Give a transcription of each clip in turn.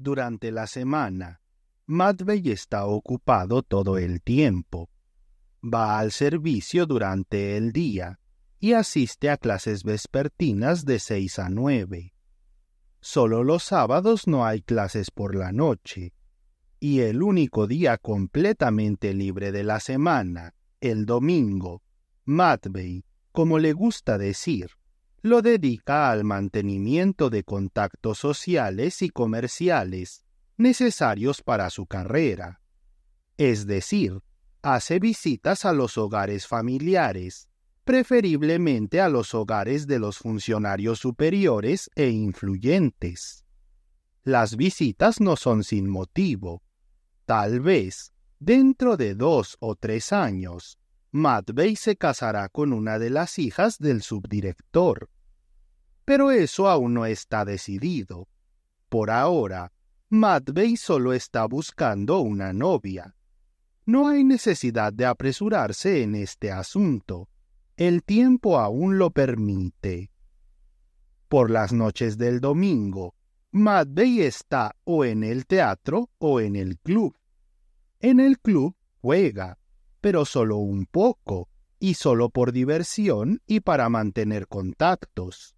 durante la semana. Matvey está ocupado todo el tiempo. Va al servicio durante el día y asiste a clases vespertinas de 6 a 9. Solo los sábados no hay clases por la noche. Y el único día completamente libre de la semana, el domingo, Matvey, como le gusta decir, lo dedica al mantenimiento de contactos sociales y comerciales necesarios para su carrera. Es decir, hace visitas a los hogares familiares, preferiblemente a los hogares de los funcionarios superiores e influyentes. Las visitas no son sin motivo. Tal vez, dentro de dos o tres años, Bay se casará con una de las hijas del subdirector. Pero eso aún no está decidido. Por ahora, Bay solo está buscando una novia. No hay necesidad de apresurarse en este asunto. El tiempo aún lo permite. Por las noches del domingo, Bay está o en el teatro o en el club. En el club juega, pero solo un poco, y solo por diversión y para mantener contactos.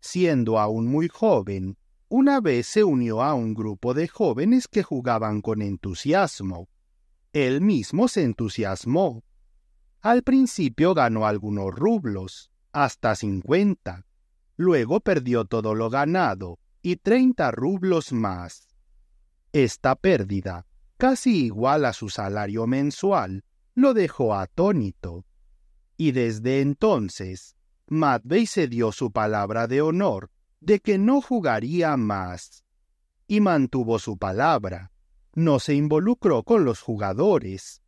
Siendo aún muy joven, una vez se unió a un grupo de jóvenes que jugaban con entusiasmo. Él mismo se entusiasmó. Al principio ganó algunos rublos, hasta cincuenta. Luego perdió todo lo ganado y treinta rublos más. Esta pérdida, casi igual a su salario mensual, lo dejó atónito. Y desde entonces, Matvey se dio su palabra de honor de que no jugaría más. Y mantuvo su palabra. No se involucró con los jugadores.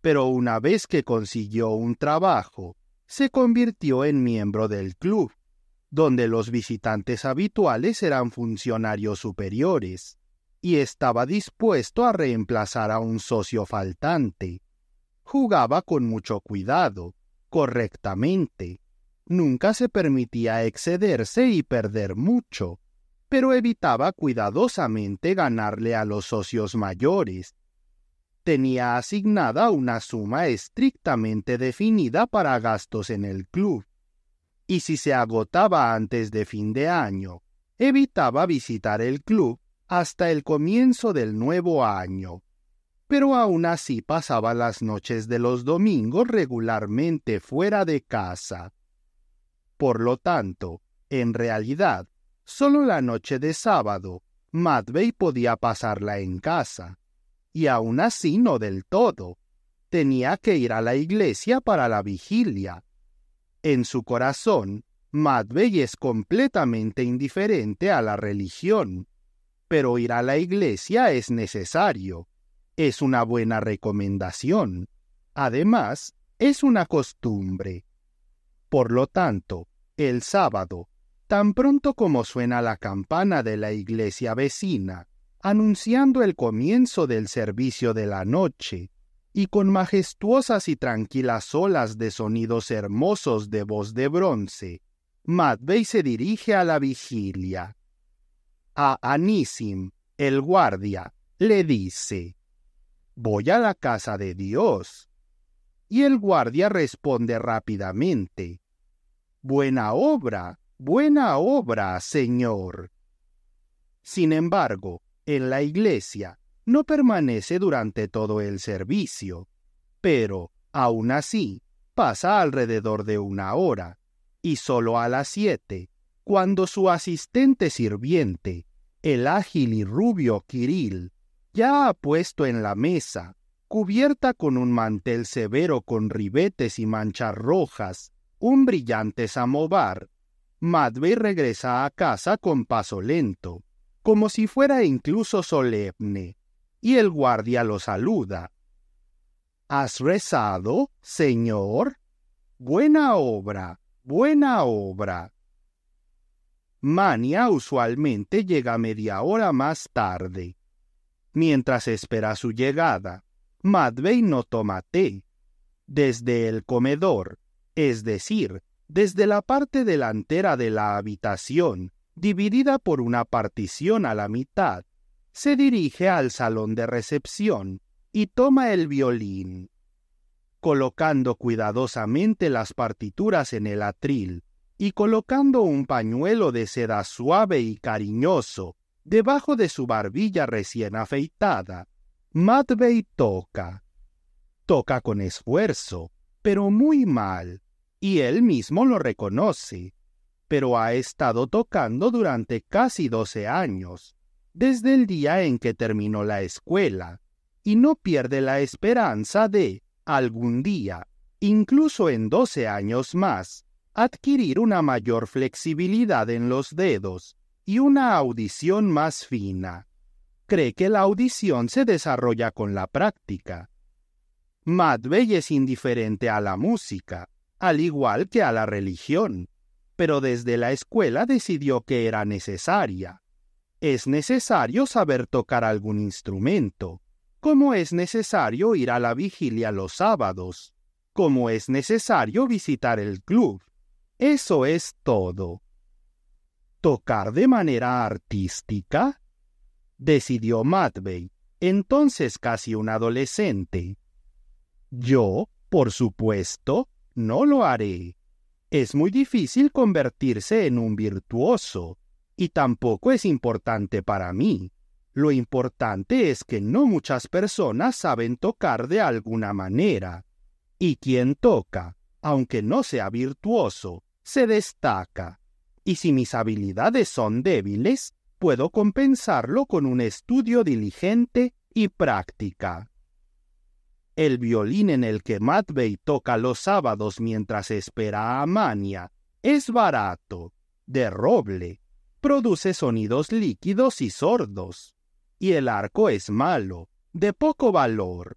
Pero una vez que consiguió un trabajo, se convirtió en miembro del club, donde los visitantes habituales eran funcionarios superiores, y estaba dispuesto a reemplazar a un socio faltante. Jugaba con mucho cuidado, correctamente. Nunca se permitía excederse y perder mucho, pero evitaba cuidadosamente ganarle a los socios mayores. Tenía asignada una suma estrictamente definida para gastos en el club, y si se agotaba antes de fin de año, evitaba visitar el club hasta el comienzo del nuevo año pero aún así pasaba las noches de los domingos regularmente fuera de casa. Por lo tanto, en realidad, solo la noche de sábado, madbey podía pasarla en casa, y aún así no del todo. Tenía que ir a la iglesia para la vigilia. En su corazón, madbey es completamente indiferente a la religión, pero ir a la iglesia es necesario es una buena recomendación. Además, es una costumbre. Por lo tanto, el sábado, tan pronto como suena la campana de la iglesia vecina, anunciando el comienzo del servicio de la noche, y con majestuosas y tranquilas olas de sonidos hermosos de voz de bronce, Matvey se dirige a la vigilia. A Anísim, el guardia, le dice, voy a la casa de Dios. Y el guardia responde rápidamente, Buena obra, buena obra, Señor. Sin embargo, en la iglesia no permanece durante todo el servicio, pero, aun así, pasa alrededor de una hora, y solo a las siete, cuando su asistente sirviente, el ágil y rubio Kiril, ya ha puesto en la mesa, cubierta con un mantel severo con ribetes y manchas rojas, un brillante samovar, Madvey regresa a casa con paso lento, como si fuera incluso solemne, y el guardia lo saluda. ¿Has rezado, señor? Buena obra, buena obra. Mania usualmente llega media hora más tarde Mientras espera su llegada, Madvey no toma té. Desde el comedor, es decir, desde la parte delantera de la habitación, dividida por una partición a la mitad, se dirige al salón de recepción y toma el violín. Colocando cuidadosamente las partituras en el atril y colocando un pañuelo de seda suave y cariñoso Debajo de su barbilla recién afeitada, Matvey toca. Toca con esfuerzo, pero muy mal, y él mismo lo reconoce, pero ha estado tocando durante casi doce años, desde el día en que terminó la escuela, y no pierde la esperanza de, algún día, incluso en doce años más, adquirir una mayor flexibilidad en los dedos y una audición más fina. Cree que la audición se desarrolla con la práctica. Madvey es indiferente a la música, al igual que a la religión, pero desde la escuela decidió que era necesaria. Es necesario saber tocar algún instrumento, como es necesario ir a la vigilia los sábados, como es necesario visitar el club. Eso es todo tocar de manera artística? decidió Matvey, entonces casi un adolescente. Yo, por supuesto, no lo haré. Es muy difícil convertirse en un virtuoso, y tampoco es importante para mí. Lo importante es que no muchas personas saben tocar de alguna manera. Y quien toca, aunque no sea virtuoso, se destaca y si mis habilidades son débiles, puedo compensarlo con un estudio diligente y práctica. El violín en el que Matvey toca los sábados mientras espera a Mania es barato, de roble, produce sonidos líquidos y sordos, y el arco es malo, de poco valor,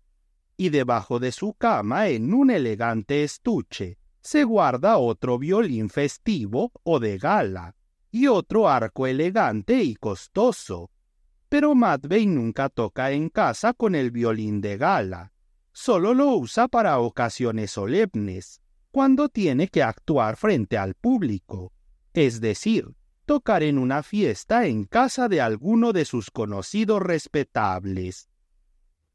y debajo de su cama en un elegante estuche se guarda otro violín festivo o de gala, y otro arco elegante y costoso. Pero Matvey nunca toca en casa con el violín de gala, solo lo usa para ocasiones solemnes, cuando tiene que actuar frente al público, es decir, tocar en una fiesta en casa de alguno de sus conocidos respetables.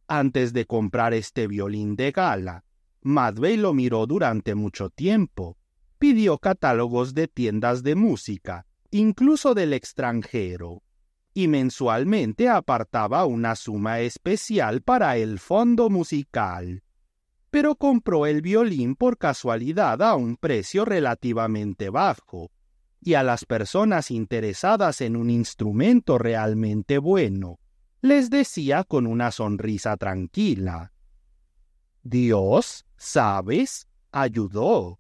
Antes de comprar este violín de gala, Madway lo miró durante mucho tiempo. Pidió catálogos de tiendas de música, incluso del extranjero, y mensualmente apartaba una suma especial para el fondo musical. Pero compró el violín por casualidad a un precio relativamente bajo, y a las personas interesadas en un instrumento realmente bueno, les decía con una sonrisa tranquila, Dios, ¿sabes? Ayudó.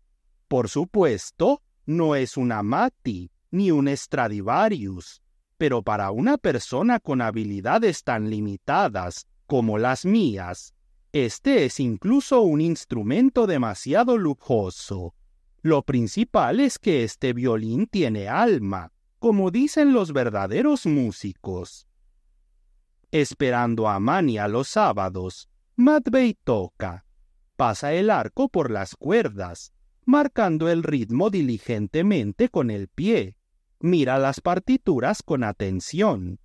Por supuesto, no es un Amati ni un Stradivarius, pero para una persona con habilidades tan limitadas como las mías, este es incluso un instrumento demasiado lujoso. Lo principal es que este violín tiene alma, como dicen los verdaderos músicos. Esperando a a los sábados, Matvey toca, pasa el arco por las cuerdas, marcando el ritmo diligentemente con el pie, mira las partituras con atención.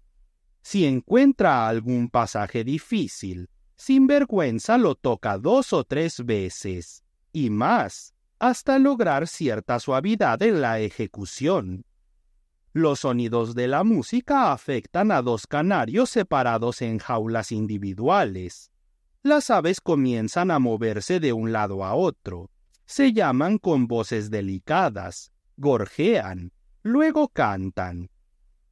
Si encuentra algún pasaje difícil, sin vergüenza lo toca dos o tres veces, y más, hasta lograr cierta suavidad en la ejecución. Los sonidos de la música afectan a dos canarios separados en jaulas individuales, las aves comienzan a moverse de un lado a otro, se llaman con voces delicadas, gorjean, luego cantan.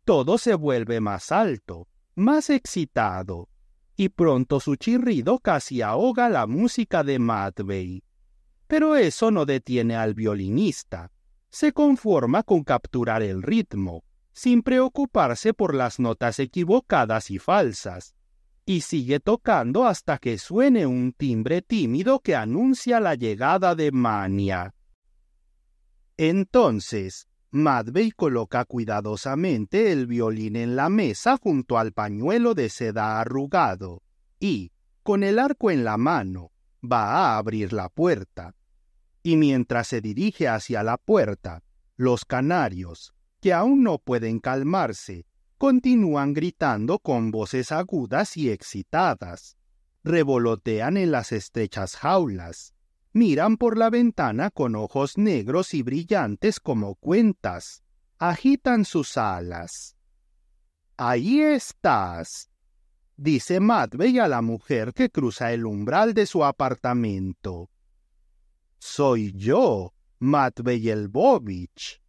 Todo se vuelve más alto, más excitado, y pronto su chirrido casi ahoga la música de Matvey. Pero eso no detiene al violinista. Se conforma con capturar el ritmo, sin preocuparse por las notas equivocadas y falsas, y sigue tocando hasta que suene un timbre tímido que anuncia la llegada de Mania. Entonces, Madvey coloca cuidadosamente el violín en la mesa junto al pañuelo de seda arrugado y, con el arco en la mano, va a abrir la puerta. Y mientras se dirige hacia la puerta, los canarios, que aún no pueden calmarse, continúan gritando con voces agudas y excitadas. Revolotean en las estrechas jaulas. Miran por la ventana con ojos negros y brillantes como cuentas. Agitan sus alas. Ahí estás, dice Matvey a la mujer que cruza el umbral de su apartamento. Soy yo, Matvey Elbovich,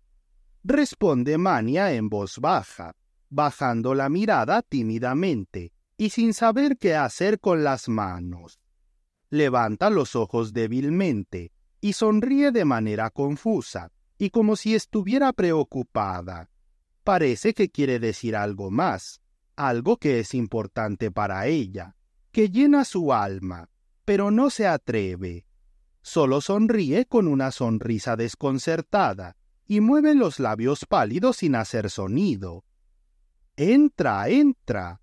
responde Mania en voz baja bajando la mirada tímidamente y sin saber qué hacer con las manos. Levanta los ojos débilmente y sonríe de manera confusa y como si estuviera preocupada. Parece que quiere decir algo más, algo que es importante para ella, que llena su alma, pero no se atreve. Solo sonríe con una sonrisa desconcertada y mueve los labios pálidos sin hacer sonido. Entra, entra.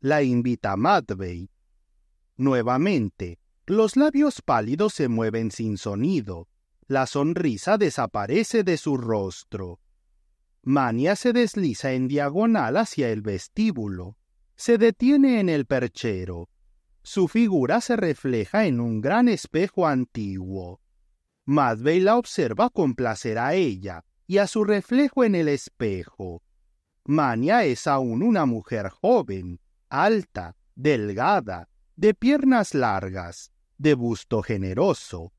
La invita Madvey. Nuevamente, los labios pálidos se mueven sin sonido. La sonrisa desaparece de su rostro. Mania se desliza en diagonal hacia el vestíbulo. Se detiene en el perchero. Su figura se refleja en un gran espejo antiguo. Madvey la observa con placer a ella y a su reflejo en el espejo. Mania es aún una mujer joven, alta, delgada, de piernas largas, de busto generoso,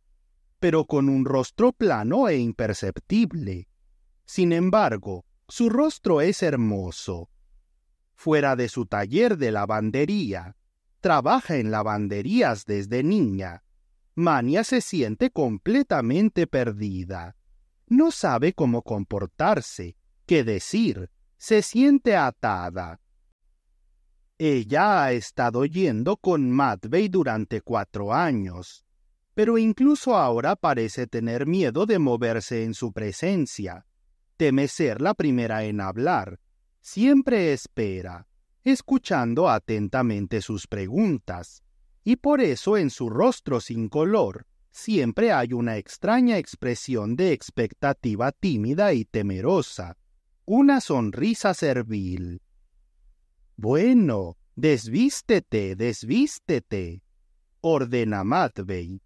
pero con un rostro plano e imperceptible. Sin embargo, su rostro es hermoso. Fuera de su taller de lavandería, trabaja en lavanderías desde niña. Mania se siente completamente perdida. No sabe cómo comportarse, qué decir, se siente atada. Ella ha estado yendo con Matvey durante cuatro años, pero incluso ahora parece tener miedo de moverse en su presencia. Teme ser la primera en hablar. Siempre espera, escuchando atentamente sus preguntas, y por eso en su rostro sin color siempre hay una extraña expresión de expectativa tímida y temerosa una sonrisa servil. Bueno, desvístete, desvístete, ordena Matvey.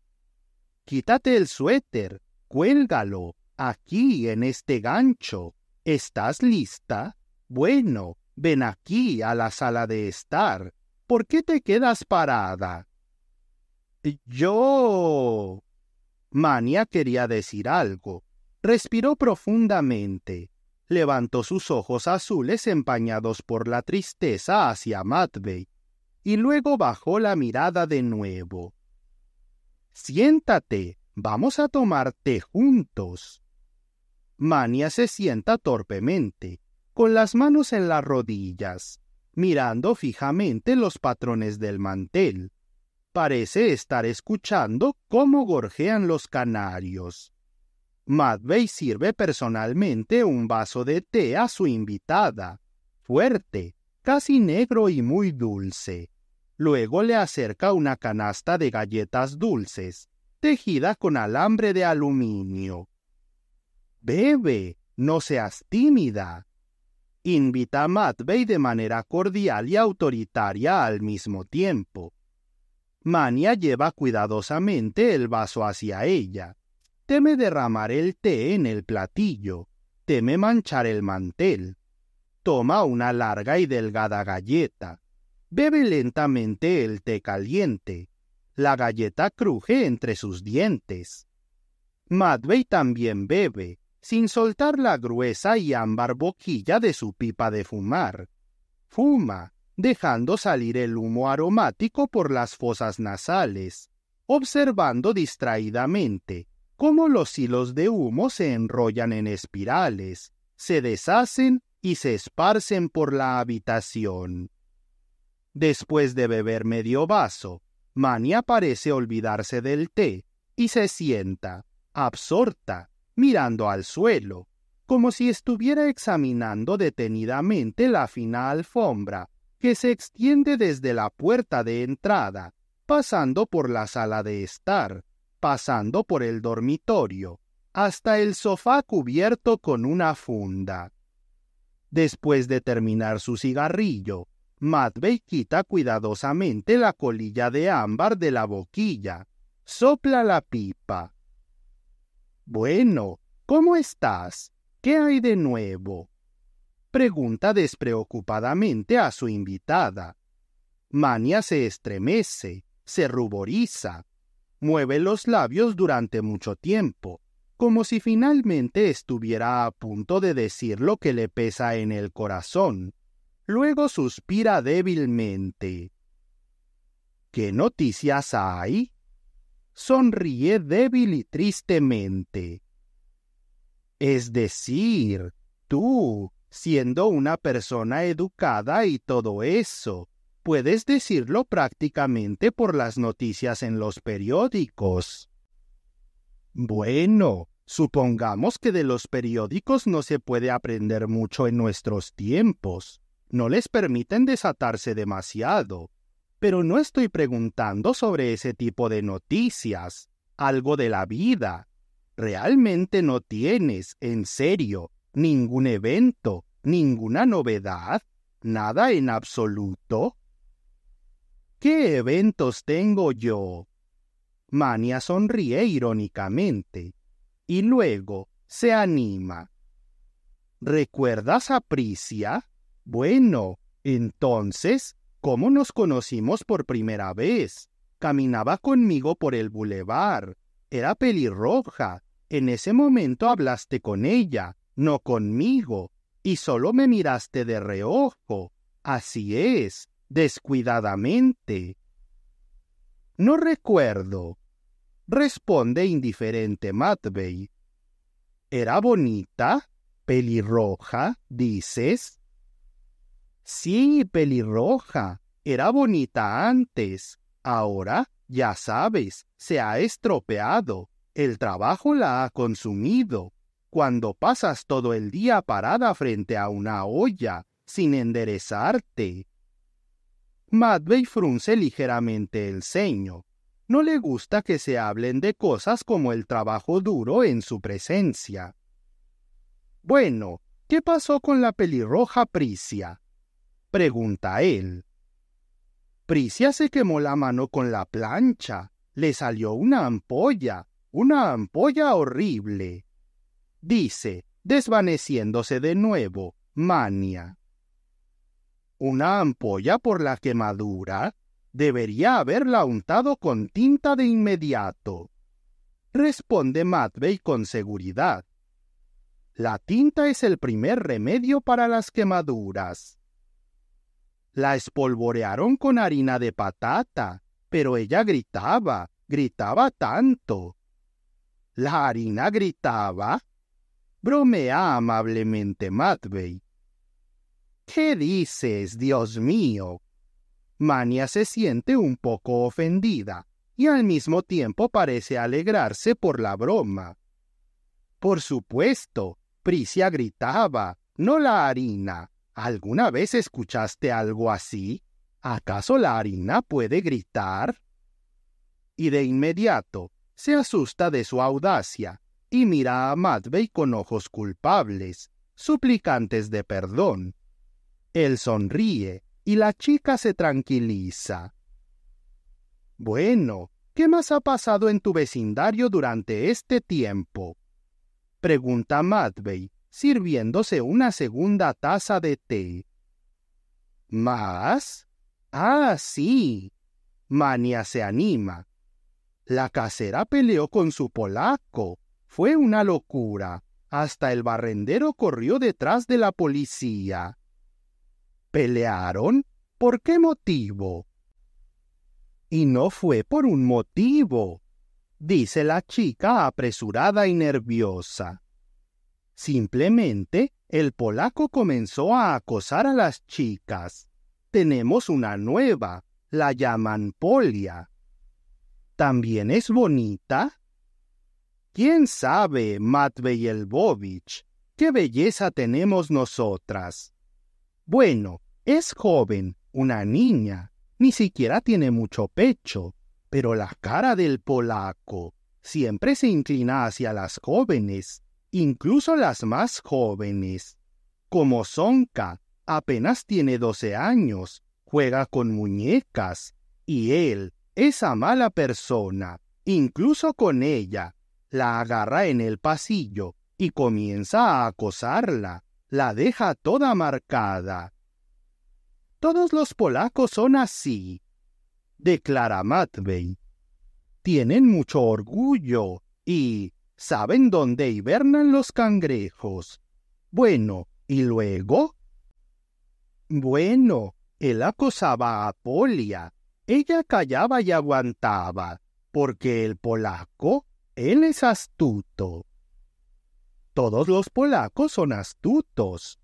Quítate el suéter, cuélgalo, aquí en este gancho. ¿Estás lista? Bueno, ven aquí a la sala de estar. ¿Por qué te quedas parada? Yo. Mania quería decir algo. Respiró profundamente levantó sus ojos azules empañados por la tristeza hacia Matvey, y luego bajó la mirada de nuevo. Siéntate, vamos a tomar té juntos. Mania se sienta torpemente, con las manos en las rodillas, mirando fijamente los patrones del mantel. Parece estar escuchando cómo gorjean los canarios. Madvey sirve personalmente un vaso de té a su invitada, fuerte, casi negro y muy dulce. Luego le acerca una canasta de galletas dulces, tejida con alambre de aluminio. Bebe, no seas tímida. Invita a Matvey de manera cordial y autoritaria al mismo tiempo. Mania lleva cuidadosamente el vaso hacia ella, teme derramar el té en el platillo, teme manchar el mantel. Toma una larga y delgada galleta, bebe lentamente el té caliente, la galleta cruje entre sus dientes. Madway también bebe, sin soltar la gruesa y ámbar boquilla de su pipa de fumar. Fuma, dejando salir el humo aromático por las fosas nasales, observando distraídamente, cómo los hilos de humo se enrollan en espirales, se deshacen y se esparcen por la habitación. Después de beber medio vaso, Mania parece olvidarse del té y se sienta, absorta, mirando al suelo, como si estuviera examinando detenidamente la fina alfombra que se extiende desde la puerta de entrada, pasando por la sala de estar, pasando por el dormitorio, hasta el sofá cubierto con una funda. Después de terminar su cigarrillo, Matvey quita cuidadosamente la colilla de ámbar de la boquilla, sopla la pipa. Bueno, ¿cómo estás? ¿Qué hay de nuevo? Pregunta despreocupadamente a su invitada. Mania se estremece, se ruboriza, Mueve los labios durante mucho tiempo, como si finalmente estuviera a punto de decir lo que le pesa en el corazón. Luego suspira débilmente. ¿Qué noticias hay? Sonríe débil y tristemente. Es decir, tú, siendo una persona educada y todo eso, puedes decirlo prácticamente por las noticias en los periódicos. Bueno, supongamos que de los periódicos no se puede aprender mucho en nuestros tiempos. No les permiten desatarse demasiado. Pero no estoy preguntando sobre ese tipo de noticias, algo de la vida. Realmente no tienes, en serio, ningún evento, ninguna novedad, nada en absoluto. ¿Qué eventos tengo yo? Mania sonríe irónicamente y luego se anima. ¿Recuerdas a Prisia? Bueno, entonces, ¿cómo nos conocimos por primera vez? Caminaba conmigo por el bulevar. Era pelirroja. En ese momento hablaste con ella, no conmigo, y solo me miraste de reojo. Así es, descuidadamente. No recuerdo, responde indiferente Matvey. ¿Era bonita? ¿Pelirroja? ¿Dices? Sí, pelirroja. Era bonita antes. Ahora, ya sabes, se ha estropeado. El trabajo la ha consumido. Cuando pasas todo el día parada frente a una olla, sin enderezarte, Madvey frunce ligeramente el ceño. No le gusta que se hablen de cosas como el trabajo duro en su presencia. Bueno, ¿qué pasó con la pelirroja Prisia? pregunta él. Prisia se quemó la mano con la plancha. Le salió una ampolla, una ampolla horrible. Dice, desvaneciéndose de nuevo, Mania una ampolla por la quemadura, debería haberla untado con tinta de inmediato. Responde Matvey con seguridad. La tinta es el primer remedio para las quemaduras. La espolvorearon con harina de patata, pero ella gritaba, gritaba tanto. La harina gritaba. Bromea amablemente Matvey. ¿Qué dices, Dios mío? Mania se siente un poco ofendida y al mismo tiempo parece alegrarse por la broma. Por supuesto, Prisia gritaba, no la harina. ¿Alguna vez escuchaste algo así? ¿Acaso la harina puede gritar? Y de inmediato se asusta de su audacia y mira a Matvey con ojos culpables, suplicantes de perdón. Él sonríe y la chica se tranquiliza. Bueno, ¿qué más ha pasado en tu vecindario durante este tiempo? Pregunta Matvey, sirviéndose una segunda taza de té. ¿Más? Ah, sí. Mania se anima. La casera peleó con su polaco. Fue una locura. Hasta el barrendero corrió detrás de la policía. ¿Pelearon? ¿Por qué motivo? Y no fue por un motivo, dice la chica apresurada y nerviosa. Simplemente el polaco comenzó a acosar a las chicas. Tenemos una nueva, la llaman Polia. ¿También es bonita? ¿Quién sabe, Matveyelbovich? ¿Qué belleza tenemos nosotras? Bueno, es joven, una niña, ni siquiera tiene mucho pecho, pero la cara del polaco siempre se inclina hacia las jóvenes, incluso las más jóvenes. Como Sonka apenas tiene doce años, juega con muñecas, y él, esa mala persona, incluso con ella, la agarra en el pasillo y comienza a acosarla la deja toda marcada. Todos los polacos son así, declara Matvey. Tienen mucho orgullo y saben dónde hibernan los cangrejos. Bueno, ¿y luego? Bueno, él acosaba a Polia. Ella callaba y aguantaba, porque el polaco, él es astuto todos los polacos son astutos.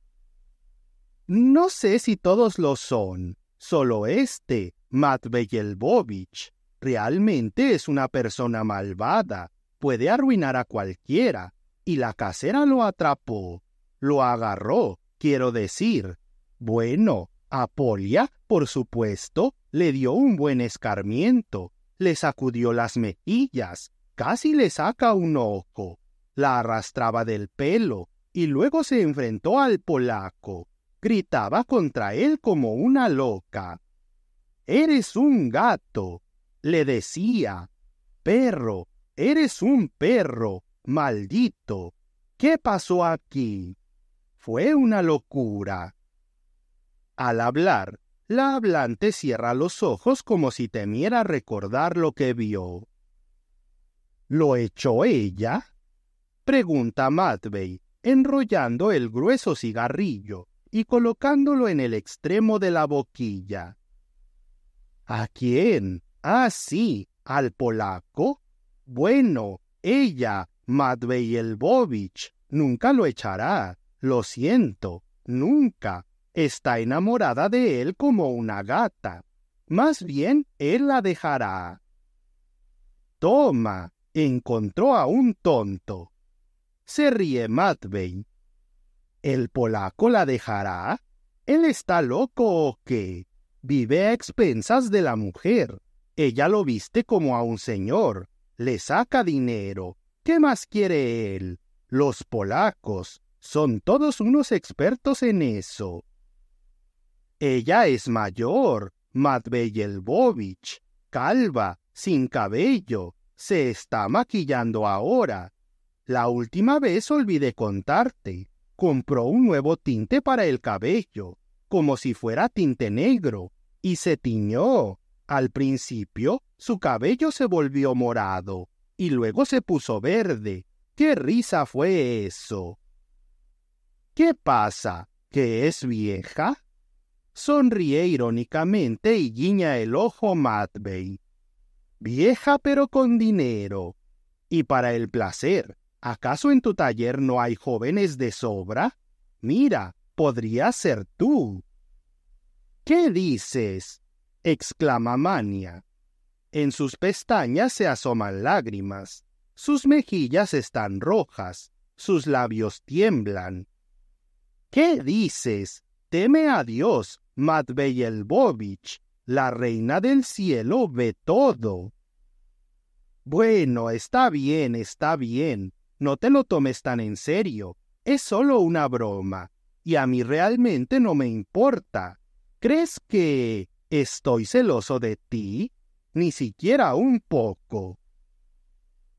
No sé si todos lo son, solo este, Matveyelbovich, realmente es una persona malvada, puede arruinar a cualquiera, y la casera lo atrapó, lo agarró, quiero decir. Bueno, a Polia, por supuesto, le dio un buen escarmiento, le sacudió las mejillas, casi le saca un ojo, la arrastraba del pelo y luego se enfrentó al polaco. Gritaba contra él como una loca. Eres un gato, le decía. Perro, eres un perro, maldito. ¿Qué pasó aquí? Fue una locura. Al hablar, la hablante cierra los ojos como si temiera recordar lo que vio. ¿Lo echó ella? Pregunta Matvey, enrollando el grueso cigarrillo y colocándolo en el extremo de la boquilla. ¿A quién? Ah, sí, al polaco. Bueno, ella, Matvey Bobich nunca lo echará. Lo siento, nunca. Está enamorada de él como una gata. Más bien, él la dejará. Toma, encontró a un tonto. Se ríe Matvey. ¿El polaco la dejará? ¿Él está loco o qué? Vive a expensas de la mujer. Ella lo viste como a un señor. Le saca dinero. ¿Qué más quiere él? Los polacos son todos unos expertos en eso. Ella es mayor, Elbovich. calva, sin cabello, se está maquillando ahora, la última vez olvidé contarte. Compró un nuevo tinte para el cabello, como si fuera tinte negro, y se tiñó. Al principio, su cabello se volvió morado, y luego se puso verde. ¡Qué risa fue eso! ¿Qué pasa? ¿Que es vieja? Sonríe irónicamente y guiña el ojo Matvey. Vieja pero con dinero. Y para el placer, ¿Acaso en tu taller no hay jóvenes de sobra? Mira, podría ser tú. ¿Qué dices? exclama Mania. En sus pestañas se asoman lágrimas, sus mejillas están rojas, sus labios tiemblan. ¿Qué dices? Teme a Dios, Matveyelbovich, la reina del cielo ve todo. Bueno, está bien, está bien, no te lo tomes tan en serio, es solo una broma, y a mí realmente no me importa. ¿Crees que estoy celoso de ti? Ni siquiera un poco.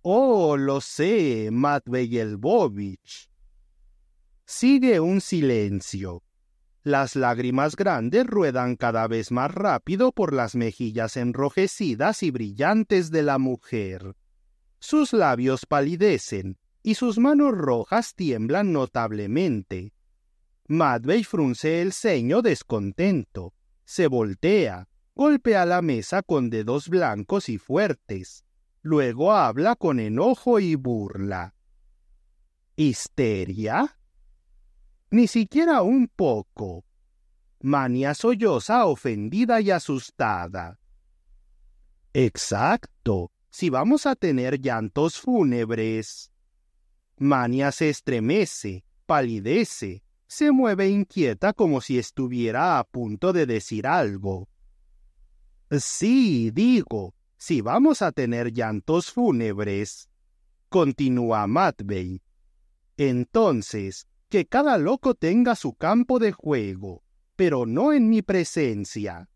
Oh, lo sé, Matveyelbovich. Sigue un silencio. Las lágrimas grandes ruedan cada vez más rápido por las mejillas enrojecidas y brillantes de la mujer. Sus labios palidecen, y sus manos rojas tiemblan notablemente. Madvey frunce el ceño descontento, se voltea, golpea la mesa con dedos blancos y fuertes, luego habla con enojo y burla. ¿Histeria? Ni siquiera un poco. Mania solloza ofendida y asustada. Exacto, si vamos a tener llantos fúnebres. Mania se estremece, palidece, se mueve inquieta como si estuviera a punto de decir algo. Sí, digo, si vamos a tener llantos fúnebres, continúa Matvey. Entonces, que cada loco tenga su campo de juego, pero no en mi presencia.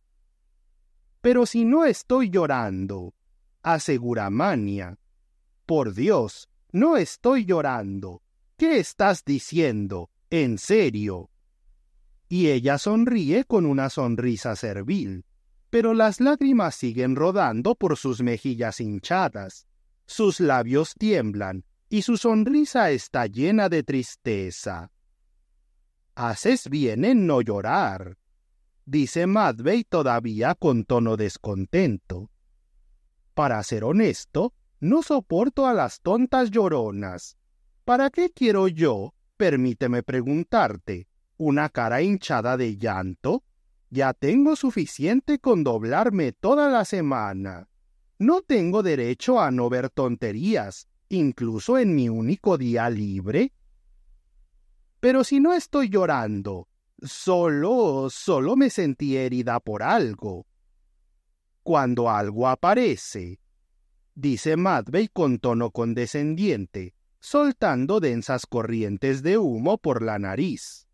Pero si no estoy llorando, asegura Mania. Por Dios, no estoy llorando. ¿Qué estás diciendo? ¿En serio? Y ella sonríe con una sonrisa servil, pero las lágrimas siguen rodando por sus mejillas hinchadas, sus labios tiemblan y su sonrisa está llena de tristeza. Haces bien en no llorar, dice Madvey todavía con tono descontento. Para ser honesto, no soporto a las tontas lloronas. ¿Para qué quiero yo, permíteme preguntarte, una cara hinchada de llanto? Ya tengo suficiente con doblarme toda la semana. No tengo derecho a no ver tonterías, incluso en mi único día libre. Pero si no estoy llorando, solo, solo me sentí herida por algo. Cuando algo aparece, dice Madvey con tono condescendiente, soltando densas corrientes de humo por la nariz.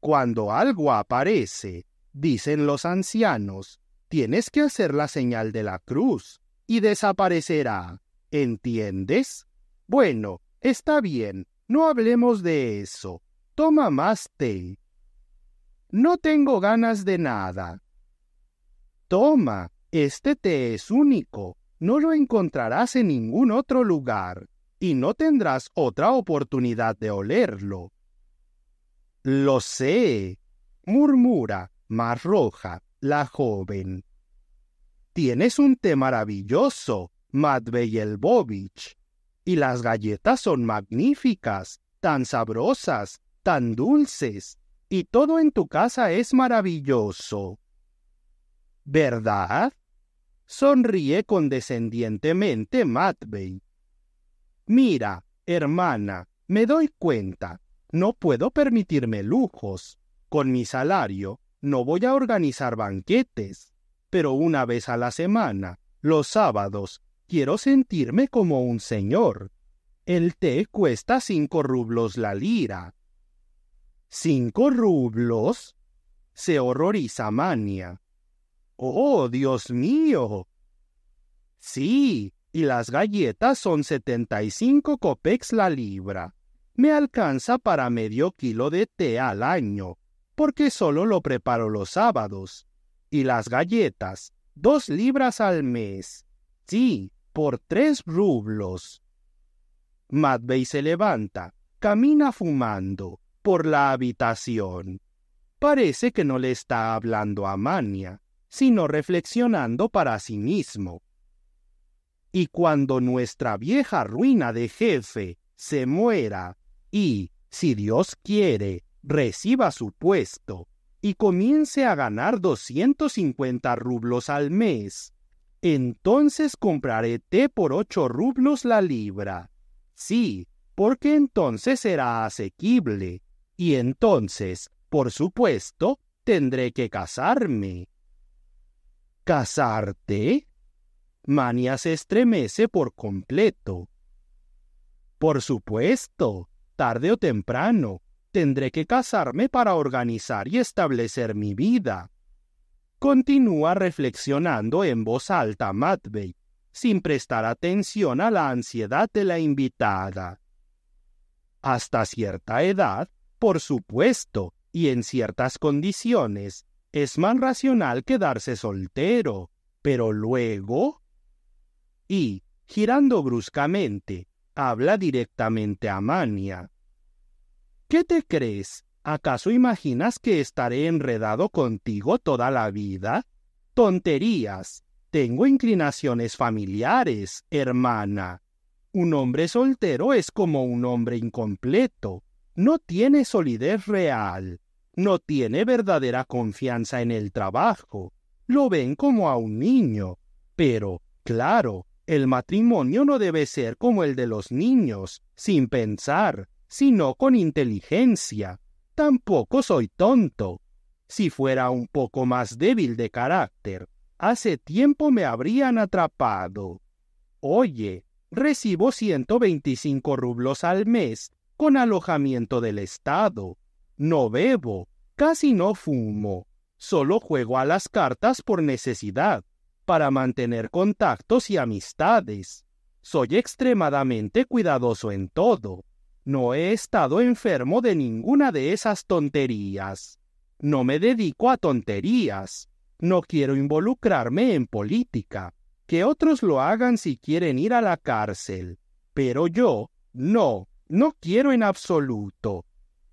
Cuando algo aparece, dicen los ancianos, tienes que hacer la señal de la cruz y desaparecerá. ¿Entiendes? Bueno, está bien, no hablemos de eso. Toma más té. No tengo ganas de nada. Toma, este té es único, no lo encontrarás en ningún otro lugar y no tendrás otra oportunidad de olerlo. Lo sé, murmura, más roja, la joven. Tienes un té maravilloso, Matveyelbovich, y las galletas son magníficas, tan sabrosas, tan dulces, y todo en tu casa es maravilloso. ¿Verdad? Sonríe condescendientemente Matvey. Mira, hermana, me doy cuenta, no puedo permitirme lujos. Con mi salario no voy a organizar banquetes, pero una vez a la semana, los sábados, quiero sentirme como un señor. El té cuesta cinco rublos la lira. ¿Cinco rublos? Se horroriza Mania. Oh, Dios mío. Sí, y las galletas son 75 copex la libra. Me alcanza para medio kilo de té al año, porque solo lo preparo los sábados. Y las galletas, dos libras al mes. Sí, por tres rublos. Matvey se levanta, camina fumando, por la habitación. Parece que no le está hablando a Mania, sino reflexionando para sí mismo. Y cuando nuestra vieja ruina de jefe se muera y, si Dios quiere, reciba su puesto y comience a ganar 250 rublos al mes, entonces compraré té por 8 rublos la libra. Sí, porque entonces será asequible, y entonces, por supuesto, tendré que casarme. ¿Casarte? Mania se estremece por completo. Por supuesto, tarde o temprano, tendré que casarme para organizar y establecer mi vida. Continúa reflexionando en voz alta Matvey, sin prestar atención a la ansiedad de la invitada. Hasta cierta edad, por supuesto, y en ciertas condiciones, es más racional quedarse soltero, pero luego... Y, girando bruscamente, habla directamente a Mania. ¿Qué te crees? ¿Acaso imaginas que estaré enredado contigo toda la vida? Tonterías. Tengo inclinaciones familiares, hermana. Un hombre soltero es como un hombre incompleto. No tiene solidez real no tiene verdadera confianza en el trabajo. Lo ven como a un niño. Pero, claro, el matrimonio no debe ser como el de los niños, sin pensar, sino con inteligencia. Tampoco soy tonto. Si fuera un poco más débil de carácter, hace tiempo me habrían atrapado. Oye, recibo 125 rublos al mes con alojamiento del Estado no bebo, casi no fumo, solo juego a las cartas por necesidad, para mantener contactos y amistades. Soy extremadamente cuidadoso en todo. No he estado enfermo de ninguna de esas tonterías. No me dedico a tonterías. No quiero involucrarme en política. Que otros lo hagan si quieren ir a la cárcel. Pero yo, no, no quiero en absoluto.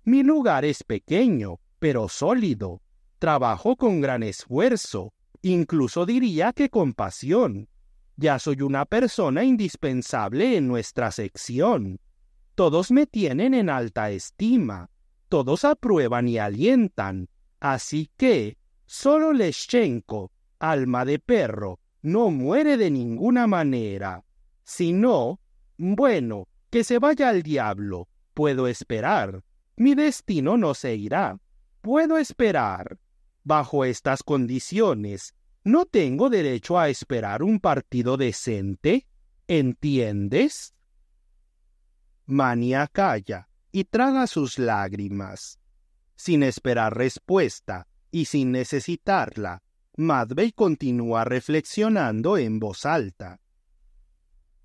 Mi lugar es pequeño, pero sólido. Trabajo con gran esfuerzo, incluso diría que con pasión. Ya soy una persona indispensable en nuestra sección. Todos me tienen en alta estima, todos aprueban y alientan. Así que, solo Leschenko, alma de perro, no muere de ninguna manera. Si no, bueno, que se vaya al diablo, puedo esperar mi destino no se irá. Puedo esperar. Bajo estas condiciones, ¿no tengo derecho a esperar un partido decente? ¿Entiendes? Mania calla y traga sus lágrimas. Sin esperar respuesta y sin necesitarla, Madvey continúa reflexionando en voz alta.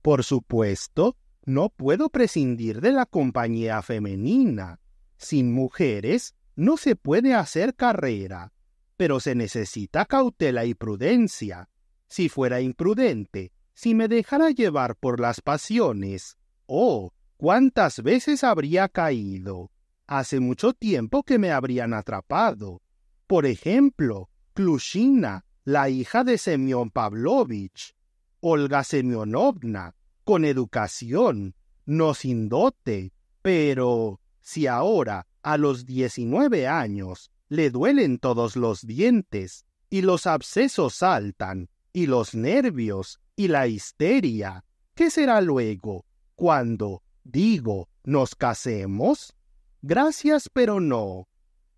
Por supuesto, no puedo prescindir de la compañía femenina. Sin mujeres no se puede hacer carrera, pero se necesita cautela y prudencia. Si fuera imprudente, si me dejara llevar por las pasiones, oh, cuántas veces habría caído. Hace mucho tiempo que me habrían atrapado. Por ejemplo, Klushina, la hija de Semyon Pavlovich, Olga Semyonovna, con educación, no sin dote, pero si ahora, a los 19 años, le duelen todos los dientes, y los abscesos saltan, y los nervios, y la histeria, ¿qué será luego, cuando, digo, nos casemos? Gracias, pero no.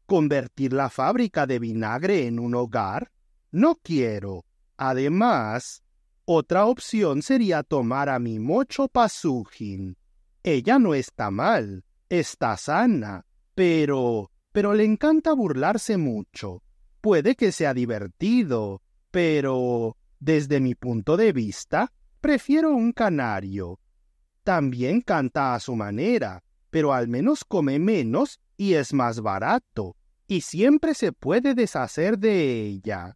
¿Convertir la fábrica de vinagre en un hogar? No quiero. Además, otra opción sería tomar a mi mocho pasujin. Ella no está mal, está sana, pero... pero le encanta burlarse mucho. Puede que sea divertido, pero... desde mi punto de vista, prefiero un canario. También canta a su manera, pero al menos come menos y es más barato, y siempre se puede deshacer de ella.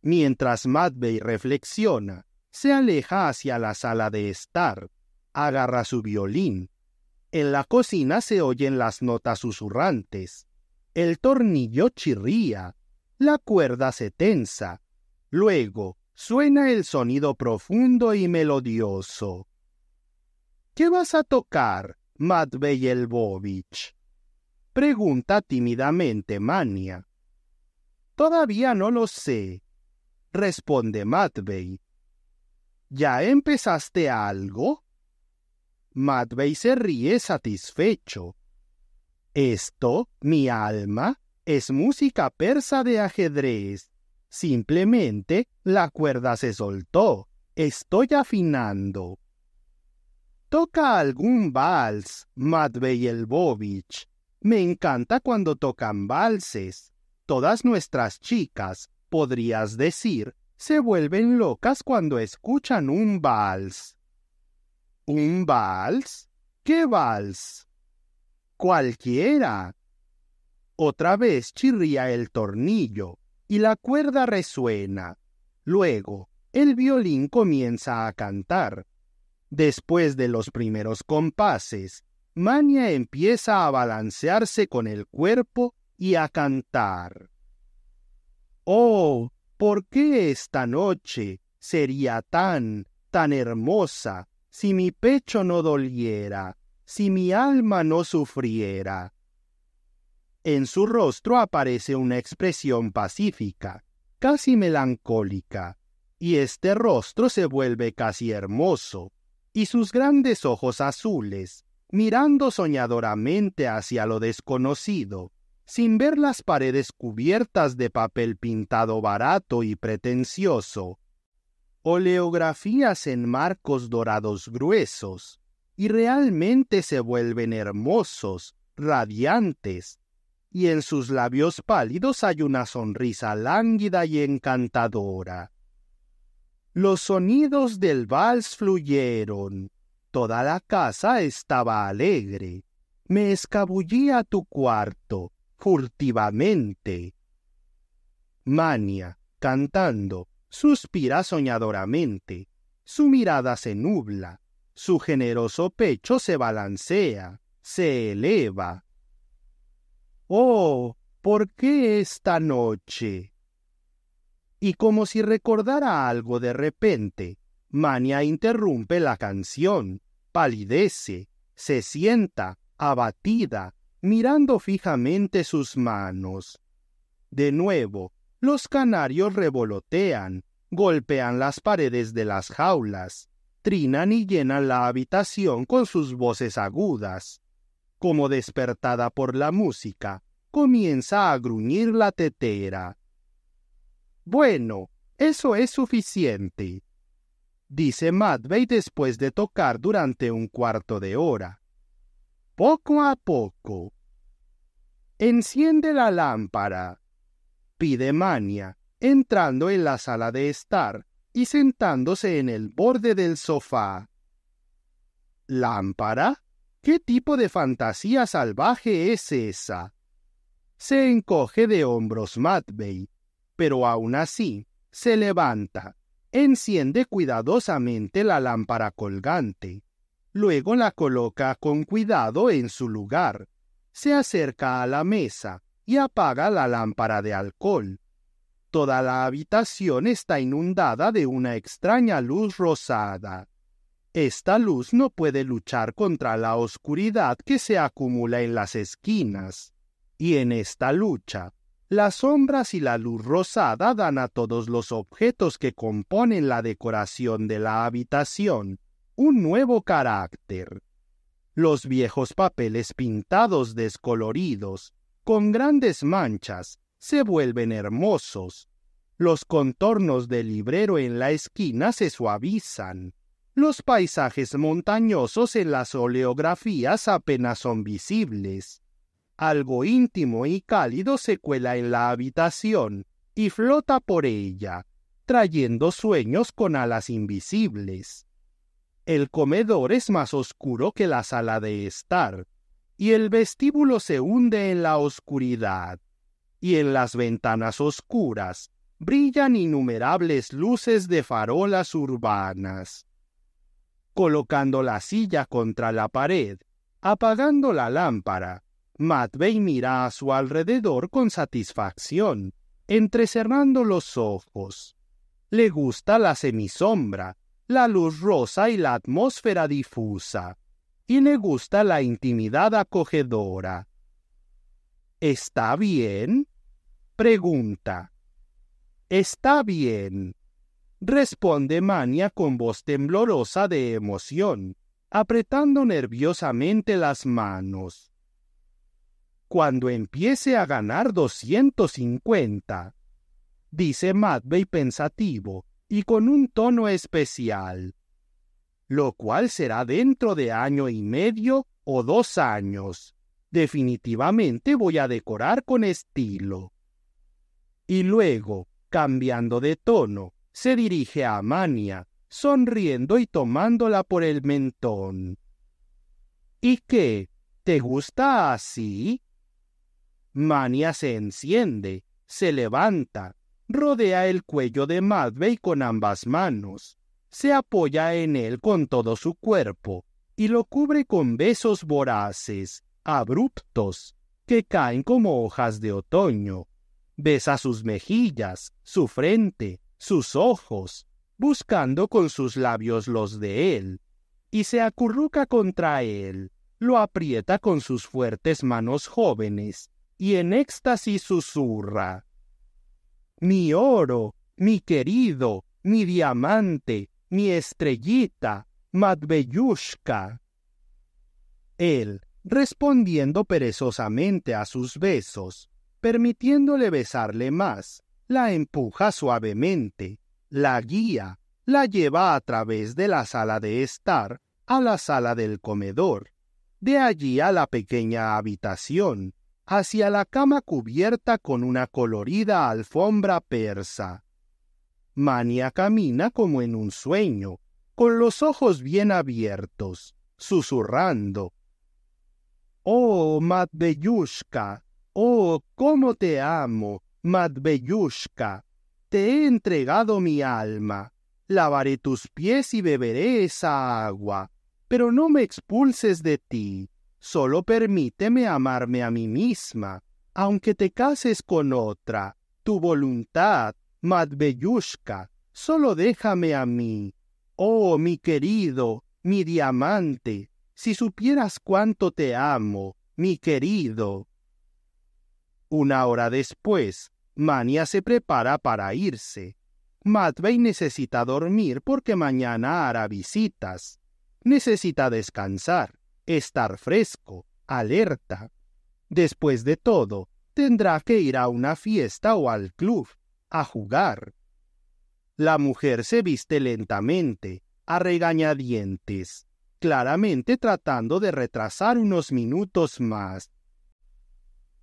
Mientras Madbey reflexiona, se aleja hacia la sala de estar, agarra su violín en la cocina se oyen las notas susurrantes. El tornillo chirría. La cuerda se tensa. Luego suena el sonido profundo y melodioso. ¿Qué vas a tocar, Elbovich? Pregunta tímidamente Mania. Todavía no lo sé, responde Matvey. ¿Ya empezaste algo? Matvey se ríe satisfecho. Esto, mi alma, es música persa de ajedrez. Simplemente la cuerda se soltó. Estoy afinando. Toca algún vals, Matvey Elbovich. Me encanta cuando tocan valses. Todas nuestras chicas, podrías decir, se vuelven locas cuando escuchan un vals. ¿Un vals? ¿Qué vals? Cualquiera. Otra vez chirría el tornillo y la cuerda resuena. Luego, el violín comienza a cantar. Después de los primeros compases, Mania empieza a balancearse con el cuerpo y a cantar. Oh, ¿por qué esta noche sería tan, tan hermosa si mi pecho no doliera, si mi alma no sufriera. En su rostro aparece una expresión pacífica, casi melancólica, y este rostro se vuelve casi hermoso, y sus grandes ojos azules, mirando soñadoramente hacia lo desconocido, sin ver las paredes cubiertas de papel pintado barato y pretencioso, oleografías en marcos dorados gruesos, y realmente se vuelven hermosos, radiantes, y en sus labios pálidos hay una sonrisa lánguida y encantadora. Los sonidos del vals fluyeron. Toda la casa estaba alegre. Me escabullí a tu cuarto, furtivamente. Mania, cantando, Suspira soñadoramente, su mirada se nubla, su generoso pecho se balancea, se eleva. Oh, ¿por qué esta noche? Y como si recordara algo de repente, Mania interrumpe la canción, palidece, se sienta, abatida, mirando fijamente sus manos. De nuevo, los canarios revolotean, golpean las paredes de las jaulas, trinan y llenan la habitación con sus voces agudas. Como despertada por la música, comienza a gruñir la tetera. Bueno, eso es suficiente, dice Madvey después de tocar durante un cuarto de hora. Poco a poco. Enciende la lámpara, pide Mania, entrando en la sala de estar y sentándose en el borde del sofá. ¿Lámpara? ¿Qué tipo de fantasía salvaje es esa? Se encoge de hombros Matvey, pero aún así se levanta, enciende cuidadosamente la lámpara colgante, luego la coloca con cuidado en su lugar, se acerca a la mesa, y apaga la lámpara de alcohol. Toda la habitación está inundada de una extraña luz rosada. Esta luz no puede luchar contra la oscuridad que se acumula en las esquinas. Y en esta lucha, las sombras y la luz rosada dan a todos los objetos que componen la decoración de la habitación un nuevo carácter. Los viejos papeles pintados descoloridos, con grandes manchas, se vuelven hermosos. Los contornos del librero en la esquina se suavizan. Los paisajes montañosos en las oleografías apenas son visibles. Algo íntimo y cálido se cuela en la habitación y flota por ella, trayendo sueños con alas invisibles. El comedor es más oscuro que la sala de estar, y el vestíbulo se hunde en la oscuridad, y en las ventanas oscuras brillan innumerables luces de farolas urbanas. Colocando la silla contra la pared, apagando la lámpara, Matvey mira a su alrededor con satisfacción, entrecerrando los ojos. Le gusta la semisombra, la luz rosa y la atmósfera difusa y le gusta la intimidad acogedora. ¿Está bien? Pregunta. Está bien. Responde Mania con voz temblorosa de emoción, apretando nerviosamente las manos. Cuando empiece a ganar 250, dice Matvey pensativo y con un tono especial lo cual será dentro de año y medio o dos años. Definitivamente voy a decorar con estilo. Y luego, cambiando de tono, se dirige a Mania, sonriendo y tomándola por el mentón. ¿Y qué? ¿Te gusta así? Mania se enciende, se levanta, rodea el cuello de Madvey con ambas manos, se apoya en él con todo su cuerpo y lo cubre con besos voraces, abruptos, que caen como hojas de otoño. Besa sus mejillas, su frente, sus ojos, buscando con sus labios los de él, y se acurruca contra él, lo aprieta con sus fuertes manos jóvenes, y en éxtasis susurra. Mi oro, mi querido, mi diamante, mi estrellita, Matveyushka. Él, respondiendo perezosamente a sus besos, permitiéndole besarle más, la empuja suavemente, la guía, la lleva a través de la sala de estar a la sala del comedor, de allí a la pequeña habitación, hacia la cama cubierta con una colorida alfombra persa. Mania camina como en un sueño, con los ojos bien abiertos, susurrando. Oh, Matveyushka, oh, cómo te amo, Matveyushka, te he entregado mi alma, lavaré tus pies y beberé esa agua, pero no me expulses de ti, solo permíteme amarme a mí misma, aunque te cases con otra, tu voluntad, Matveyushka, solo déjame a mí. Oh, mi querido, mi diamante, si supieras cuánto te amo, mi querido. Una hora después, Mania se prepara para irse. Matvey necesita dormir porque mañana hará visitas. Necesita descansar, estar fresco, alerta. Después de todo, tendrá que ir a una fiesta o al club a jugar. La mujer se viste lentamente, a regañadientes, claramente tratando de retrasar unos minutos más.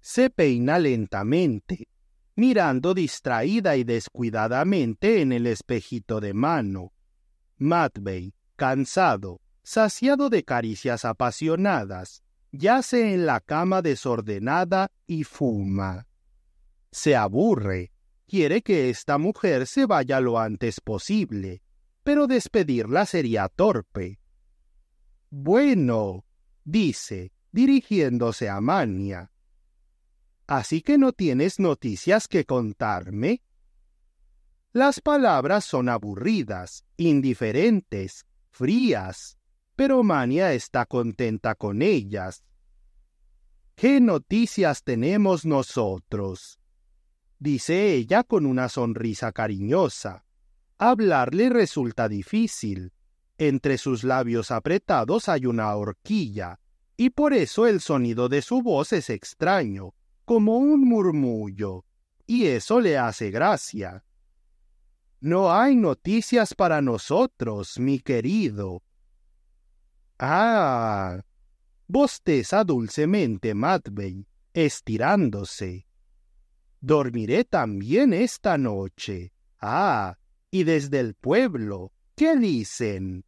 Se peina lentamente, mirando distraída y descuidadamente en el espejito de mano. Matvey, cansado, saciado de caricias apasionadas, yace en la cama desordenada y fuma. Se aburre, quiere que esta mujer se vaya lo antes posible, pero despedirla sería torpe. Bueno, dice, dirigiéndose a Mania. ¿Así que no tienes noticias que contarme? Las palabras son aburridas, indiferentes, frías, pero Mania está contenta con ellas. ¿Qué noticias tenemos nosotros? dice ella con una sonrisa cariñosa. Hablarle resulta difícil. Entre sus labios apretados hay una horquilla, y por eso el sonido de su voz es extraño, como un murmullo, y eso le hace gracia. No hay noticias para nosotros, mi querido. Ah. bosteza dulcemente Matvey, estirándose dormiré también esta noche. Ah, y desde el pueblo, ¿qué dicen?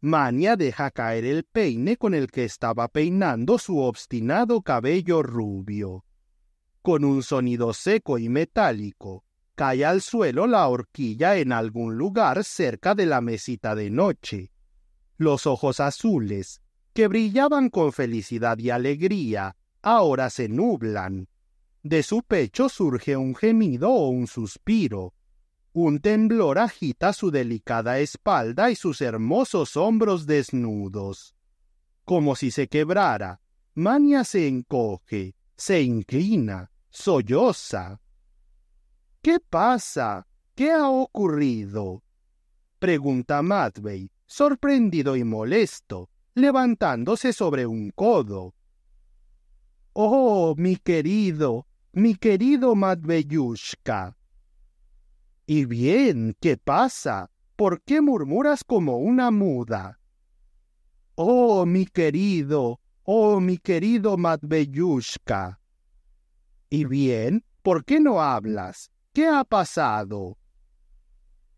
Mania deja caer el peine con el que estaba peinando su obstinado cabello rubio. Con un sonido seco y metálico, cae al suelo la horquilla en algún lugar cerca de la mesita de noche. Los ojos azules, que brillaban con felicidad y alegría, ahora se nublan, de su pecho surge un gemido o un suspiro. Un temblor agita su delicada espalda y sus hermosos hombros desnudos. Como si se quebrara, Mania se encoge, se inclina, solloza. ¿Qué pasa? ¿Qué ha ocurrido? pregunta Matvey, sorprendido y molesto, levantándose sobre un codo. Oh, mi querido, mi querido Matveyushka. Y bien, ¿qué pasa? ¿Por qué murmuras como una muda? Oh, mi querido, oh, mi querido Matveyushka. Y bien, ¿por qué no hablas? ¿Qué ha pasado?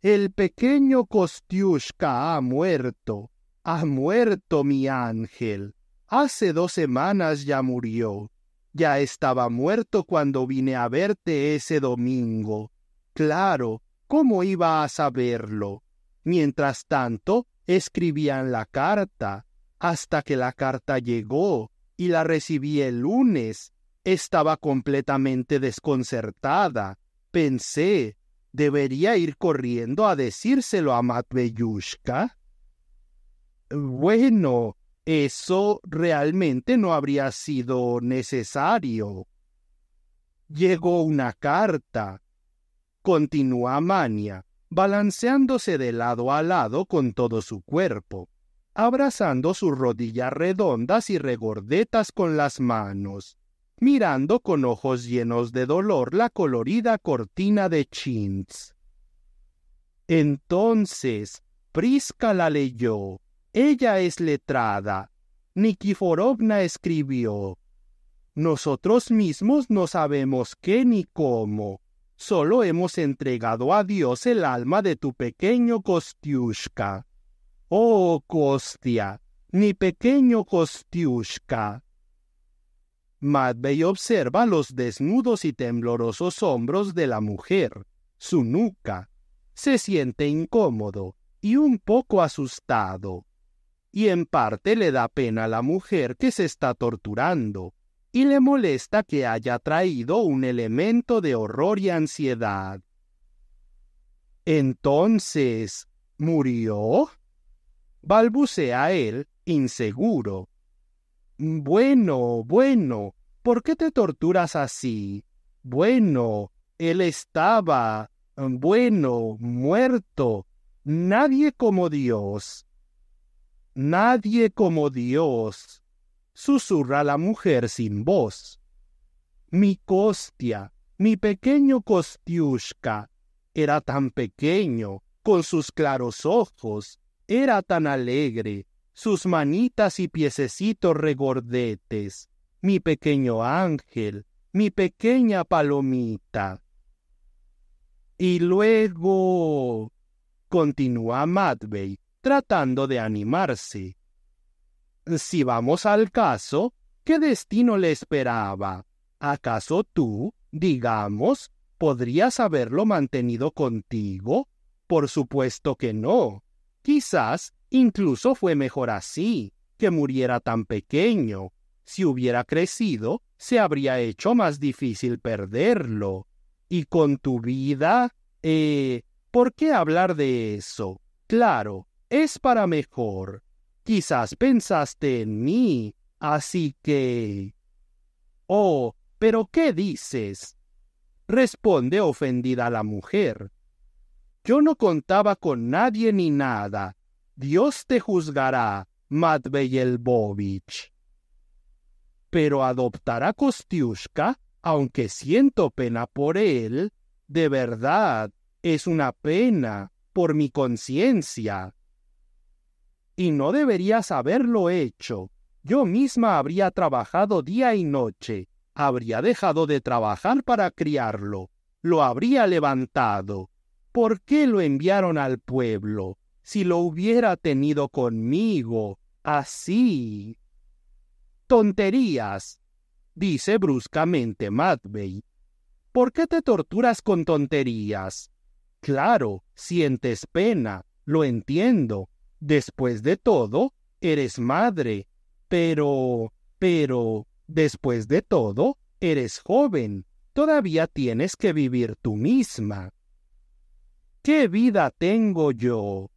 El pequeño Kostyushka ha muerto, ha muerto mi ángel. Hace dos semanas ya murió. Ya estaba muerto cuando vine a verte ese domingo. Claro, ¿cómo iba a saberlo? Mientras tanto, escribían la carta, hasta que la carta llegó y la recibí el lunes. Estaba completamente desconcertada. Pensé, ¿debería ir corriendo a decírselo a Matveyushka? Bueno, eso realmente no habría sido necesario. Llegó una carta. Continúa Mania, balanceándose de lado a lado con todo su cuerpo, abrazando sus rodillas redondas y regordetas con las manos, mirando con ojos llenos de dolor la colorida cortina de chintz. Entonces, Prisca la leyó ella es letrada. Nikiforovna escribió. Nosotros mismos no sabemos qué ni cómo. Solo hemos entregado a Dios el alma de tu pequeño Kostyushka. Oh, Kostia, mi pequeño Kostyushka! Matvey observa los desnudos y temblorosos hombros de la mujer, su nuca. Se siente incómodo y un poco asustado y en parte le da pena a la mujer que se está torturando, y le molesta que haya traído un elemento de horror y ansiedad. Entonces, ¿murió? balbucea él, inseguro. Bueno, bueno, ¿por qué te torturas así? Bueno, él estaba, bueno, muerto, nadie como Dios. Nadie como Dios, susurra la mujer sin voz. Mi Costia, mi pequeño Kostiushka, era tan pequeño, con sus claros ojos, era tan alegre, sus manitas y piececitos regordetes, mi pequeño ángel, mi pequeña palomita. Y luego... continúa Matvey, tratando de animarse. Si vamos al caso, ¿qué destino le esperaba? ¿Acaso tú, digamos, podrías haberlo mantenido contigo? Por supuesto que no. Quizás incluso fue mejor así, que muriera tan pequeño. Si hubiera crecido, se habría hecho más difícil perderlo. Y con tu vida... Eh... ¿Por qué hablar de eso? Claro, es para mejor. Quizás pensaste en mí, así que... Oh, pero ¿qué dices? responde ofendida la mujer. Yo no contaba con nadie ni nada. Dios te juzgará, Matveyelbovich. Pero adoptar a Kostiushka, aunque siento pena por él, de verdad es una pena por mi conciencia y no deberías haberlo hecho. Yo misma habría trabajado día y noche, habría dejado de trabajar para criarlo, lo habría levantado. ¿Por qué lo enviaron al pueblo? Si lo hubiera tenido conmigo, así. Tonterías, dice bruscamente Matvey. ¿Por qué te torturas con tonterías? Claro, sientes pena, lo entiendo, Después de todo, eres madre, pero, pero, después de todo, eres joven, todavía tienes que vivir tú misma. ¿Qué vida tengo yo?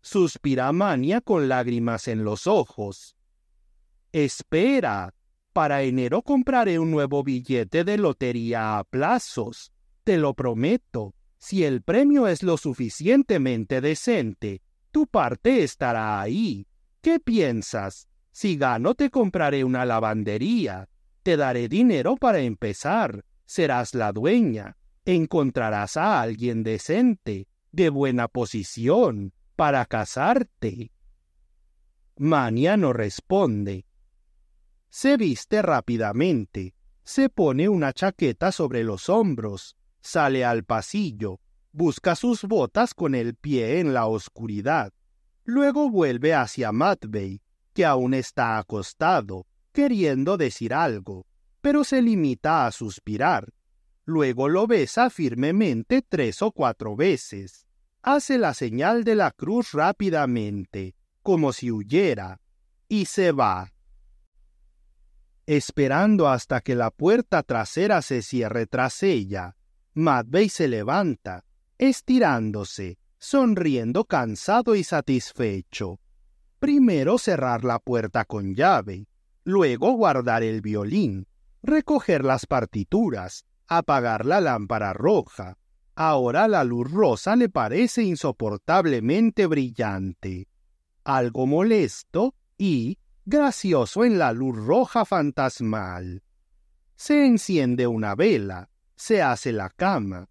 suspira Mania con lágrimas en los ojos. Espera, para enero compraré un nuevo billete de lotería a plazos, te lo prometo, si el premio es lo suficientemente decente, tu parte estará ahí. ¿Qué piensas? Si gano te compraré una lavandería. Te daré dinero para empezar. Serás la dueña. Encontrarás a alguien decente, de buena posición, para casarte. Mania no responde. Se viste rápidamente. Se pone una chaqueta sobre los hombros. Sale al pasillo busca sus botas con el pie en la oscuridad. Luego vuelve hacia Matvey, que aún está acostado, queriendo decir algo, pero se limita a suspirar. Luego lo besa firmemente tres o cuatro veces. Hace la señal de la cruz rápidamente, como si huyera, y se va. Esperando hasta que la puerta trasera se cierre tras ella, Matvey se levanta, estirándose, sonriendo cansado y satisfecho. Primero cerrar la puerta con llave, luego guardar el violín, recoger las partituras, apagar la lámpara roja. Ahora la luz rosa le parece insoportablemente brillante. Algo molesto y gracioso en la luz roja fantasmal. Se enciende una vela, se hace la cama,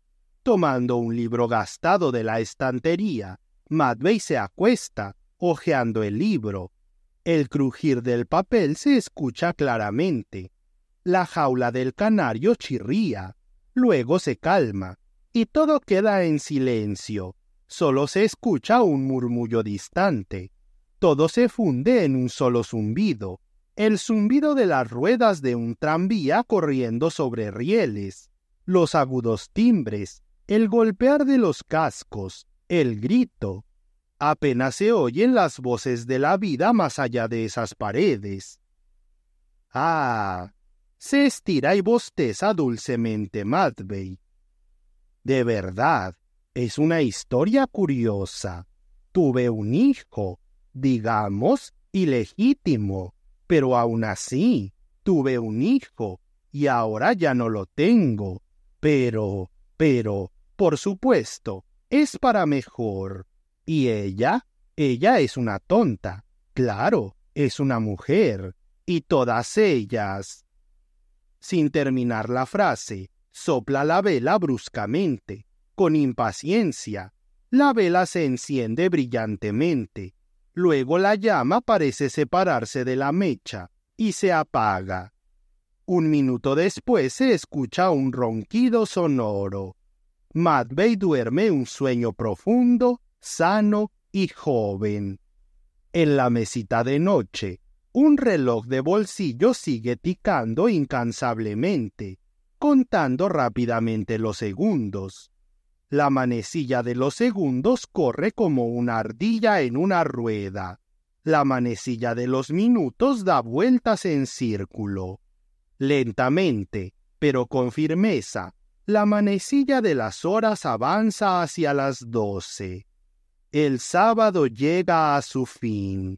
Tomando un libro gastado de la estantería, Madvey se acuesta, hojeando el libro. El crujir del papel se escucha claramente. La jaula del canario chirría, luego se calma, y todo queda en silencio. Solo se escucha un murmullo distante. Todo se funde en un solo zumbido, el zumbido de las ruedas de un tranvía corriendo sobre rieles, los agudos timbres, el golpear de los cascos, el grito. Apenas se oyen las voces de la vida más allá de esas paredes. Ah. se estira y bosteza dulcemente Madvey. De verdad, es una historia curiosa. Tuve un hijo, digamos, ilegítimo, pero aún así, tuve un hijo, y ahora ya no lo tengo. Pero, pero, por supuesto, es para mejor. Y ella, ella es una tonta. Claro, es una mujer. Y todas ellas. Sin terminar la frase, sopla la vela bruscamente, con impaciencia. La vela se enciende brillantemente. Luego la llama parece separarse de la mecha y se apaga. Un minuto después se escucha un ronquido sonoro. Bay duerme un sueño profundo, sano y joven. En la mesita de noche, un reloj de bolsillo sigue ticando incansablemente, contando rápidamente los segundos. La manecilla de los segundos corre como una ardilla en una rueda. La manecilla de los minutos da vueltas en círculo. Lentamente, pero con firmeza, la manecilla de las horas avanza hacia las doce. El sábado llega a su fin.